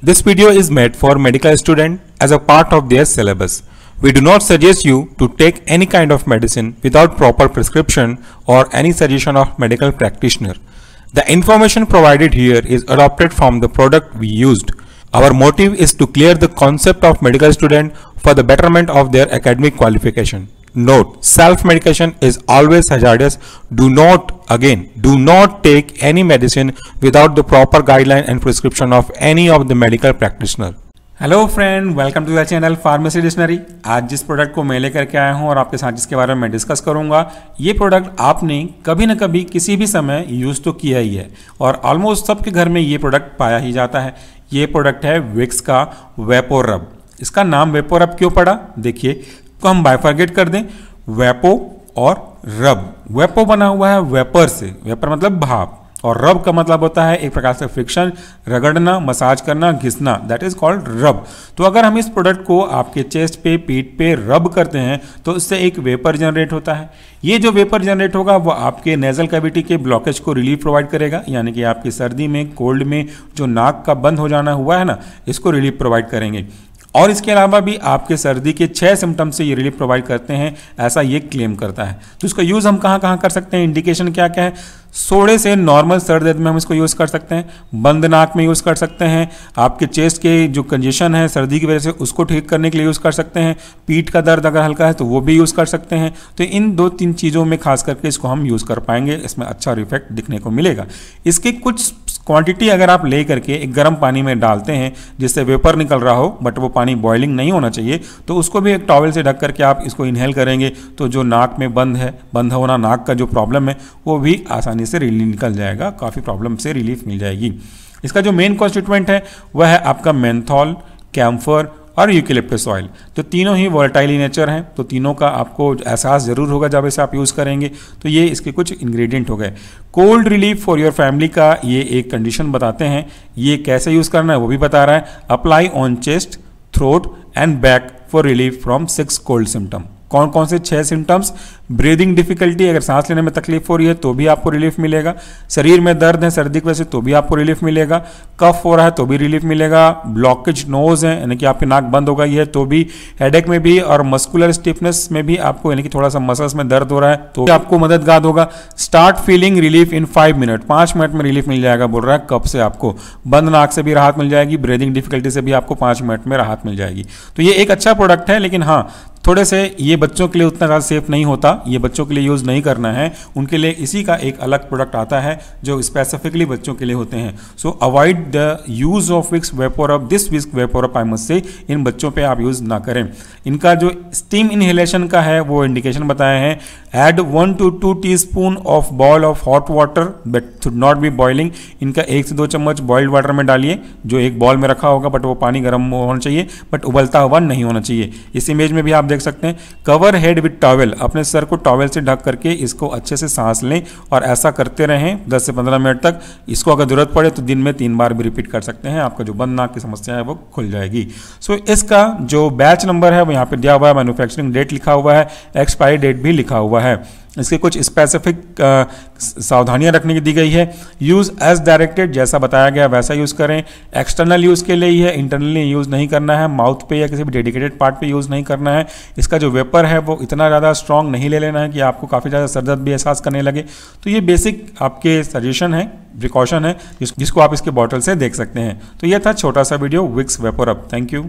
This video is made for medical student as a part of their syllabus. We do not suggest you to take any kind of medicine without proper prescription or any suggestion of medical practitioner. The information provided here is adopted from the product we used. Our motive is to clear the concept of medical student for the betterment of their academic qualification. Note, self-medication is always hazardous. Do not Again, do not take any medicine without the proper guideline and prescription of any of the medical practitioner. Hello friend welcome to the channel pharmacy dictionary आज जिस product को मैं लेकर के आया हूँ और आपके साथ जिसके बारे में मैं डिस्कस करूंगा ये प्रोडक्ट आपने कभी ना कभी किसी भी समय यूज़ तो किया ही है और ऑलमोस्ट सबके घर में ये प्रोडक्ट पाया ही जाता है ये प्रोडक्ट है विक्स का वेपो रब इसका नाम वेपो रब क्यों पड़ा देखिए तो हम बायफर्गेट कर दें वेपो और रब वेपो बना हुआ है वेपर से वेपर मतलब भाप और रब का मतलब होता है एक प्रकार से फ्रिक्शन रगड़ना मसाज करना घिसना दैट इज कॉल्ड रब तो अगर हम इस प्रोडक्ट को आपके चेस्ट पे पीठ पे रब करते हैं तो इससे एक वेपर जनरेट होता है ये जो वेपर जनरेट होगा वो आपके नेजल कैविटी के ब्लॉकेज को रिलीफ प्रोवाइड करेगा यानी कि आपकी सर्दी में कोल्ड में जो नाक का बंद हो जाना हुआ है ना इसको रिलीफ प्रोवाइड करेंगे और इसके अलावा भी आपके सर्दी के छः सिम्टम्स से ये रिलीफ प्रोवाइड करते हैं ऐसा ये क्लेम करता है तो इसका यूज़ हम कहाँ कहाँ कर सकते हैं इंडिकेशन क्या क्या है सोड़े से नॉर्मल सर दर्द में हम इसको यूज़ कर सकते हैं बंद नाक में यूज़ कर सकते हैं आपके चेस्ट के जो कंजेशन है सर्दी की वजह से उसको ठीक करने के लिए यूज़ कर सकते हैं पीठ का दर्द अगर हल्का है तो वो भी यूज़ कर सकते हैं तो इन दो तीन चीज़ों में खास करके इसको हम यूज़ कर पाएंगे इसमें अच्छा रिफेक्ट दिखने को मिलेगा इसके कुछ क्वांटिटी अगर आप ले करके एक गर्म पानी में डालते हैं जिससे वेपर निकल रहा हो बट वो पानी बॉइलिंग नहीं होना चाहिए तो उसको भी एक टॉवल से ढक करके आप इसको इनहेल करेंगे तो जो नाक में बंद है बंद होना नाक का जो प्रॉब्लम है वो भी आसानी से रिलीफ निकल जाएगा काफ़ी प्रॉब्लम से रिलीफ मिल जाएगी इसका जो मेन कॉन्स्टिट्यूएंट है वह है आपका मैंथॉल कैम्फर और यूकिलिप्टस ऑयल तो तीनों ही वॉल्टाइली नेचर हैं तो तीनों का आपको एहसास ज़रूर होगा जब इसे आप यूज़ करेंगे तो ये इसके कुछ इंग्रेडिएंट हो गए cold relief for your family का ये एक कंडीशन बताते हैं ये कैसे यूज़ करना है वो भी बता रहा है apply on chest throat and back for relief from six cold symptom कौन कौन से छह सिम्टम्स ब्रीदिंग डिफिकल्टी अगर सांस लेने में तकलीफ हो रही है तो भी आपको रिलीफ मिलेगा शरीर में दर्द है सर्दी की वजह से तो भी आपको रिलीफ मिलेगा कफ हो रहा है तो भी रिलीफ मिलेगा ब्लॉकेज नोज है यानी कि आपकी नाक बंद हो गई है तो भी हेडेक में भी और मस्कुलर स्टिफनेस में भी आपको यानी कि थोड़ा सा मसल्स में दर्द हो रहा है तो भी आपको मददगार होगा start feeling relief in five minute पांच मिनट में रिलीफ मिल जाएगा बोल रहा है कफ से आपको बंद नाक से भी राहत मिल जाएगी ब्रीदिंग डिफिकल्टी से भी आपको पांच मिनट में राहत मिल जाएगी तो ये एक अच्छा प्रोडक्ट है लेकिन हाँ थोड़े से ये बच्चों के लिए उतना ज़्यादा सेफ नहीं होता ये बच्चों के लिए यूज़ नहीं करना है उनके लिए इसी का एक अलग प्रोडक्ट आता है जो स्पेसिफिकली बच्चों के लिए होते हैं so avoid the use of Vicks of this Vicks of eye से इन बच्चों पर आप यूज़ ना करें इनका जो स्टीम इनहेलेशन का है वो इंडिकेशन बताया है add one two two teaspoon of boil of hot water but should not be boiling इनका एक से दो चम्मच बॉइल्ड वाटर में डालिए जो एक बॉल में रखा होगा बट वो पानी गर्म होना चाहिए बट उबलता हुआ नहीं होना चाहिए इस इमेज में भी आप देख देख सकते हैं कवर हेड विथ टॉवल अपने सर को टॉवल से ढक करके इसको अच्छे से सांस लें और ऐसा करते रहें 10 से 15 मिनट तक इसको अगर ज़रूरत पड़े तो दिन में तीन बार भी रिपीट कर सकते हैं आपका जो बंद नाक की समस्या है वो खुल जाएगी सो so, इसका जो बैच नंबर है वो यहाँ पर दिया हुआ है मैनुफैक्चरिंग डेट लिखा हुआ है एक्सपायरी डेट भी लिखा हुआ है इसके कुछ स्पेसिफिक uh, सावधानियां रखने की दी गई है यूज़ एज डायरेक्टेड जैसा बताया गया वैसा यूज़ करें एक्सटर्नल यूज़ के लिए ही है इंटरनली यूज़ नहीं करना है माउथ पे या किसी भी डेडिकेटेड पार्ट पे यूज़ नहीं करना है इसका जो वेपर है वो इतना ज़्यादा स्ट्रॉन्ग नहीं ले लेना है कि आपको काफ़ी ज़्यादा सरदर्द भी एहसास करने लगे तो ये बेसिक आपके सजेशन है प्रिकॉशन है जिस, जिसको आप इसके बॉटल से देख सकते हैं तो यह था छोटा सा video Vicks VapoRub thank you